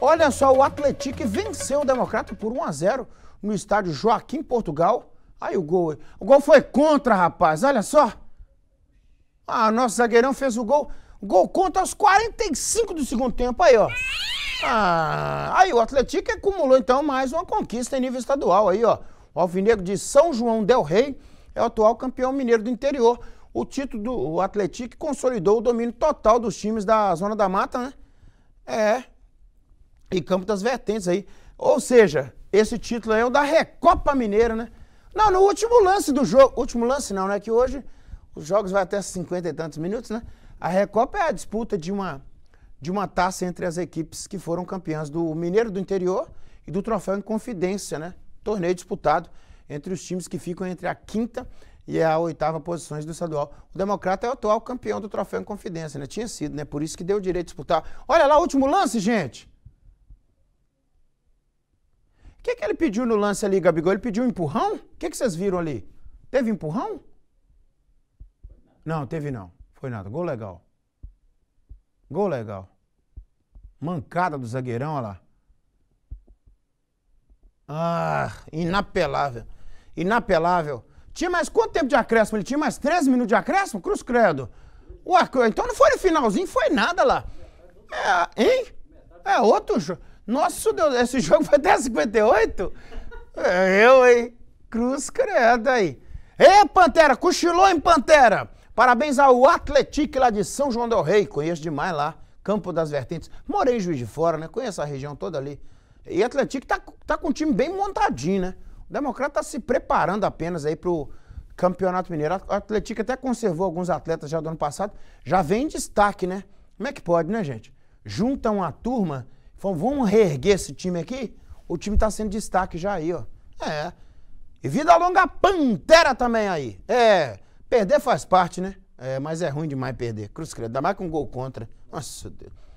Olha só, o Atlético venceu o Democrata por 1 a 0 no estádio Joaquim Portugal. Aí o gol. O gol foi contra, rapaz. Olha só. Ah, nosso zagueirão fez o gol. Gol contra aos 45 do segundo tempo. Aí, ó. Ah, aí o Atlético acumulou então mais uma conquista em nível estadual. Aí, ó. O Alvinegro de São João Del Rey é o atual campeão mineiro do interior. O título do Atlético consolidou o domínio total dos times da Zona da Mata, né? É, e Campo das Vertentes aí. Ou seja, esse título aí é o da Recopa Mineira, né? Não, no último lance do jogo, último lance não, né? Que hoje os jogos vai até 50 e tantos minutos, né? A Recopa é a disputa de uma, de uma taça entre as equipes que foram campeãs do Mineiro do Interior e do Troféu em Confidência, né? Torneio disputado entre os times que ficam entre a quinta e a oitava posições do estadual. O Democrata é o atual campeão do Troféu em Confidência, né? Tinha sido, né? Por isso que deu o direito de disputar. Olha lá o último lance, gente! que, que ele pediu no lance ali, Gabigol? Ele pediu um empurrão? O que, que vocês viram ali? Teve empurrão? Não, teve não. Foi nada. Gol legal. Gol legal. Mancada do zagueirão, olha lá. Ah, inapelável. Inapelável. Tinha mais quanto tempo de acréscimo? Ele tinha mais 13 minutos de acréscimo? Cruz credo. Ué, então não foi no finalzinho, foi nada lá. É, hein? É outro jogo. Nosso Deus, esse jogo foi até 58? É, eu, hein? Cruz creda aí. Ê, Pantera, cochilou em Pantera. Parabéns ao Atletique lá de São João del Rei. Conheço demais lá. Campo das Vertentes. Morei em Juiz de Fora, né? Conheço a região toda ali. E Atletique Atlético tá, tá com um time bem montadinho, né? O Democrata tá se preparando apenas aí pro Campeonato Mineiro. O Atlético até conservou alguns atletas já do ano passado. Já vem em destaque, né? Como é que pode, né, gente? Juntam a turma Falou, vamos reerguer esse time aqui? O time tá sendo destaque já aí, ó. É. E vida longa Pantera também aí. É, perder faz parte, né? É, mas é ruim demais perder. Cruz credo, Ainda mais com um gol contra. Nossa, Deus.